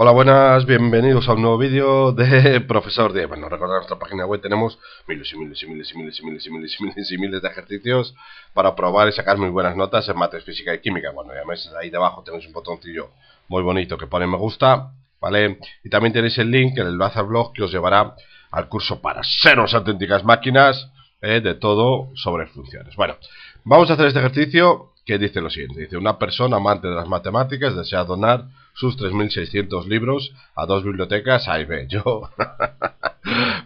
Hola, buenas, bienvenidos a un nuevo vídeo de Profesor 10. Bueno, recordad nuestra página web, tenemos miles y miles y miles y miles y miles y miles y miles y miles de ejercicios para probar y sacar muy buenas notas en mates física y química. Bueno, ya ves, ahí debajo tenéis un botoncillo muy bonito que pone me gusta, ¿vale? Y también tenéis el link, el bazar blog que os llevará al curso para seros auténticas máquinas ¿eh? de todo sobre funciones. Bueno, vamos a hacer este ejercicio que dice lo siguiente. Dice, una persona amante de las matemáticas desea donar sus 3.600 libros a dos bibliotecas. Ahí ve, yo.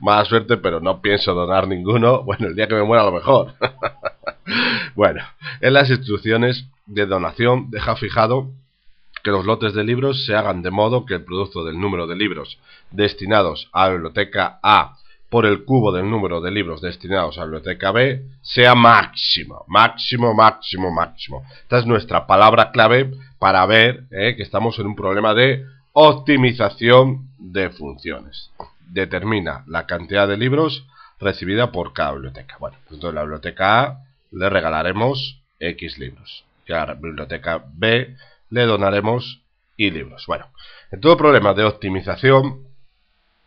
más suerte, pero no pienso donar ninguno. Bueno, el día que me muera, a lo mejor. bueno, en las instrucciones de donación deja fijado que los lotes de libros se hagan de modo que el producto del número de libros destinados a la biblioteca A por el cubo del número de libros destinados a la biblioteca B sea máximo, máximo, máximo, máximo. Esta es nuestra palabra clave para ver eh, que estamos en un problema de optimización de funciones. Determina la cantidad de libros recibida por cada biblioteca. Bueno, entonces pues entonces la biblioteca A le regalaremos X libros y a la biblioteca B le donaremos Y libros. Bueno, en todo problema de optimización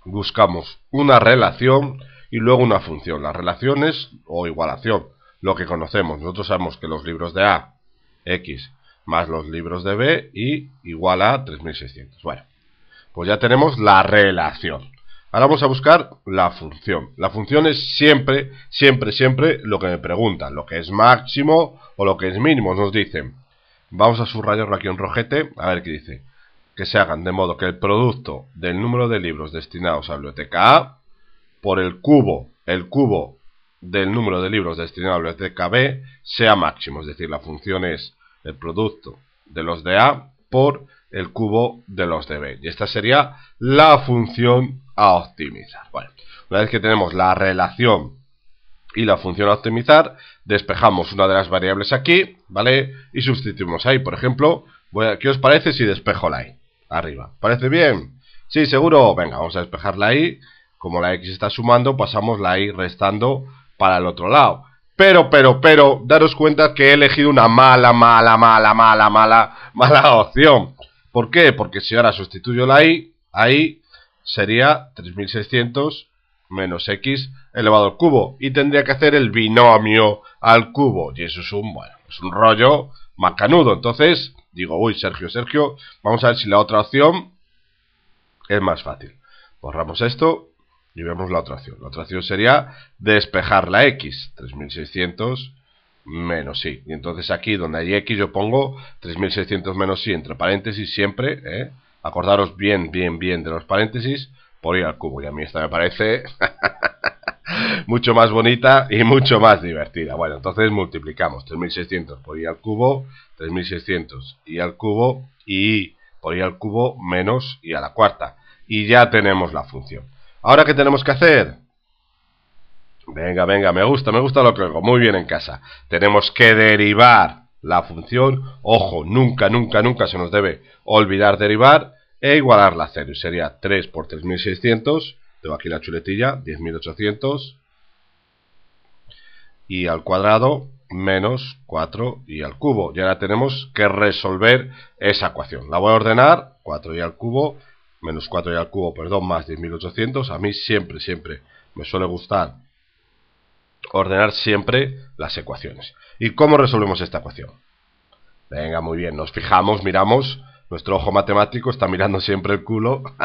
buscamos una relación y luego una función. Las relaciones o igualación, lo que conocemos. Nosotros sabemos que los libros de A, X, más los libros de B y igual a 3600. Bueno, pues ya tenemos la relación. Ahora vamos a buscar la función. La función es siempre, siempre, siempre lo que me preguntan, lo que es máximo o lo que es mínimo, nos dicen. Vamos a subrayarlo aquí un rojete, a ver qué dice que se hagan de modo que el producto del número de libros destinados a biblioteca A por el cubo, el cubo del número de libros destinados a biblioteca B sea máximo, es decir, la función es el producto de los de A por el cubo de los de B. Y esta sería la función a optimizar. una vez que tenemos la relación y la función a optimizar, despejamos una de las variables aquí, ¿vale? Y sustituimos ahí, por ejemplo, ¿qué os parece si despejo la i? arriba. ¿Parece bien? Sí, seguro. Venga, vamos a despejar la Y. Como la X está sumando, pasamos la Y restando para el otro lado. Pero, pero, pero, daros cuenta que he elegido una mala, mala, mala, mala, mala, mala opción. ¿Por qué? Porque si ahora sustituyo la Y, ahí sería 3600 menos X elevado al cubo y tendría que hacer el binomio al cubo. Y eso es un, bueno, es un rollo macanudo. Entonces, digo, uy, Sergio, Sergio, vamos a ver si la otra opción es más fácil. Borramos esto y vemos la otra opción. La otra opción sería despejar la X, 3600 menos y. Y entonces aquí donde hay X yo pongo 3600 menos y entre paréntesis siempre, ¿eh? Acordaros bien, bien, bien de los paréntesis por ir al cubo. Y a mí esta me parece mucho más bonita y mucho más divertida. Bueno, entonces multiplicamos 3600 por i al cubo, 3600 y al cubo y por i al cubo menos y a la cuarta. Y ya tenemos la función. Ahora, ¿qué tenemos que hacer? Venga, venga, me gusta, me gusta lo que hago. Muy bien en casa. Tenemos que derivar la función. Ojo, nunca, nunca, nunca se nos debe olvidar derivar e igualarla a cero. Sería 3 por 3600 tengo aquí la chuletilla, 10.800 y al cuadrado menos 4 y al cubo. Y ahora tenemos que resolver esa ecuación. La voy a ordenar, 4 y al cubo, menos 4 y al cubo, perdón, más 10.800. A mí siempre, siempre me suele gustar ordenar siempre las ecuaciones. ¿Y cómo resolvemos esta ecuación? Venga, muy bien, nos fijamos, miramos, nuestro ojo matemático está mirando siempre el culo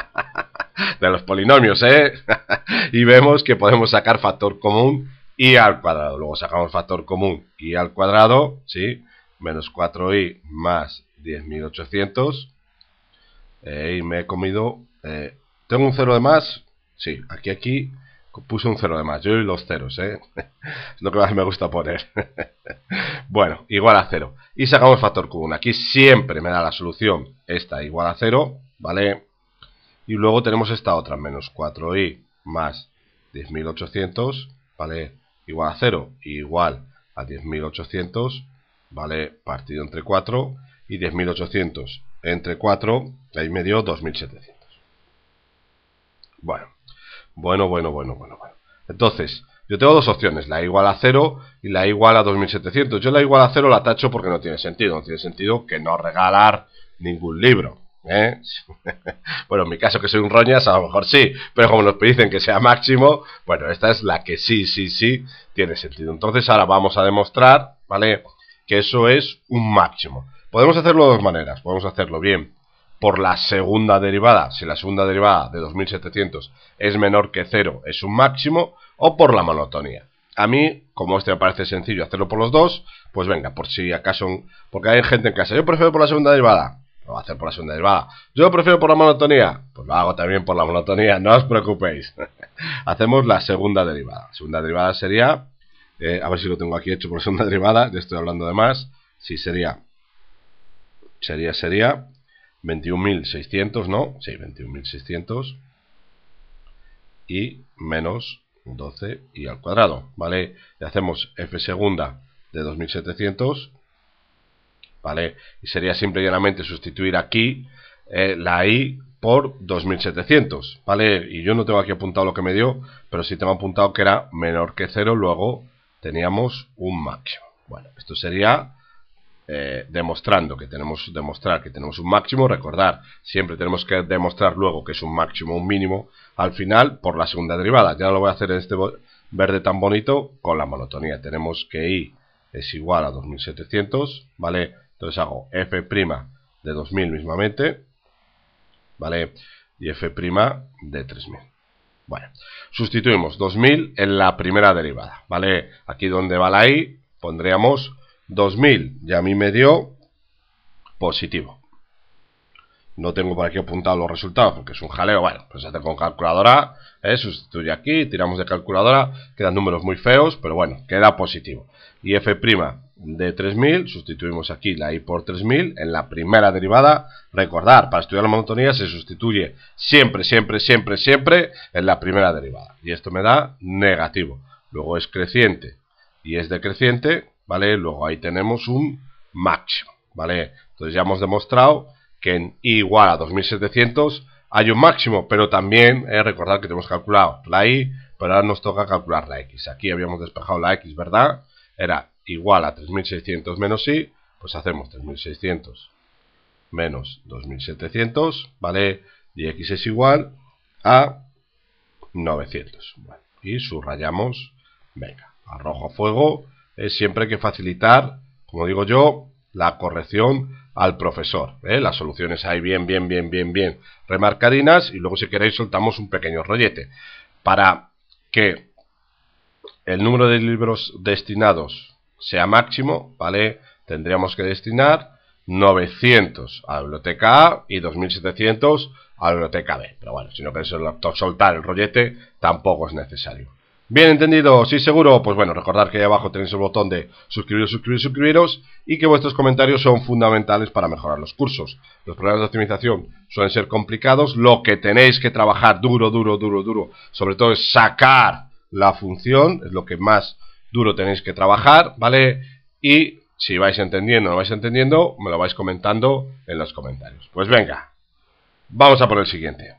de los polinomios, ¿eh? y vemos que podemos sacar factor común y al cuadrado. Luego sacamos factor común y al cuadrado, ¿sí? Menos 4i más mil Eh, y me he comido... Eh, ¿Tengo un cero de más? Sí, aquí, aquí puse un cero de más. Yo y los ceros, ¿eh? es lo que más me gusta poner. bueno, igual a cero. Y sacamos factor común. Aquí siempre me da la solución esta igual a cero, ¿vale? Y luego tenemos esta otra, menos 4i más 10.800, ¿vale? igual a 0, igual a 10.800, ¿vale? Partido entre 4 y 10.800 entre 4, ahí me dio 2.700. bueno, bueno, bueno, bueno, bueno. Entonces, yo tengo dos opciones, la igual a 0 y la igual a 2700. Yo la igual a 0 la tacho porque no tiene sentido, no tiene sentido que no regalar ningún libro. ¿Eh? bueno, en mi caso que soy un roñas, a lo mejor sí, pero como nos dicen que sea máximo, bueno, esta es la que sí, sí, sí tiene sentido. Entonces ahora vamos a demostrar, ¿vale? Que eso es un máximo. Podemos hacerlo de dos maneras. Podemos hacerlo bien por la segunda derivada, si la segunda derivada de 2700 es menor que 0, es un máximo, o por la monotonía. A mí, como este me parece sencillo hacerlo por los dos, pues venga, por si acaso, porque hay gente en casa, yo prefiero por la segunda derivada, lo va a hacer por la segunda derivada. Yo prefiero por la monotonía, pues lo hago también por la monotonía, no os preocupéis. Hacemos la segunda derivada. segunda derivada sería, eh, a ver si lo tengo aquí hecho por segunda derivada, ya estoy hablando de más. Si sería, sería, sería 21.600, ¿no? Sí, 21.600 y menos 12 y al cuadrado, ¿vale? Y hacemos f segunda de 2700 ¿vale? Y sería simple y llanamente sustituir aquí eh, la I por 2700, ¿vale? Y yo no tengo aquí apuntado lo que me dio, pero sí tengo apuntado que era menor que 0, luego teníamos un máximo. Bueno, esto sería eh, demostrando que tenemos demostrar que tenemos un máximo, recordar, siempre tenemos que demostrar luego que es un máximo, un mínimo, al final por la segunda derivada. Ya lo voy a hacer en este verde tan bonito con la monotonía. Tenemos que i es igual a 2700, ¿vale? Entonces hago f' de 2000 mismamente, ¿vale? Y f' de 3000. Bueno, sustituimos 2000 en la primera derivada, ¿vale? Aquí donde va la i pondríamos 2000 y a mí me dio positivo. No tengo por aquí apuntado los resultados porque es un jaleo. Bueno, pues hace con calculadora, ¿eh? sustituye aquí, tiramos de calculadora, quedan números muy feos, pero bueno, queda positivo. Y f' de 3000, sustituimos aquí la i por 3000 en la primera derivada. Recordar, para estudiar la monotonía se sustituye siempre, siempre, siempre, siempre en la primera derivada. Y esto me da negativo. Luego es creciente y es decreciente, ¿vale? Luego ahí tenemos un máximo, ¿vale? Entonces ya hemos demostrado que en i igual a 2700 hay un máximo, pero también recordar que tenemos calculado la i, pero ahora nos toca calcular la x. Aquí habíamos despejado la x, ¿verdad? Era igual a 3600 menos y, pues hacemos 3600 menos 2700, ¿vale? Y x es igual a 900. y subrayamos, venga, arrojo a fuego. Es siempre que facilitar, como digo yo, la corrección al profesor. ¿eh? Las soluciones ahí bien, bien, bien, bien, bien remarcadinas y luego si queréis soltamos un pequeño rollete para que el número de libros destinados sea máximo, ¿vale? Tendríamos que destinar 900 a la biblioteca A y 2700 a la biblioteca B. Pero bueno, si no queréis soltar el rollete, tampoco es necesario. Bien entendido, sí seguro, pues bueno, recordad que ahí abajo tenéis el botón de suscribiros, suscribiros, suscribiros y que vuestros comentarios son fundamentales para mejorar los cursos. Los problemas de optimización suelen ser complicados, lo que tenéis que trabajar duro, duro, duro, duro, sobre todo es sacar la función, es lo que más duro tenéis que trabajar, ¿vale? Y si vais entendiendo o no vais entendiendo, me lo vais comentando en los comentarios. Pues venga, vamos a por el siguiente.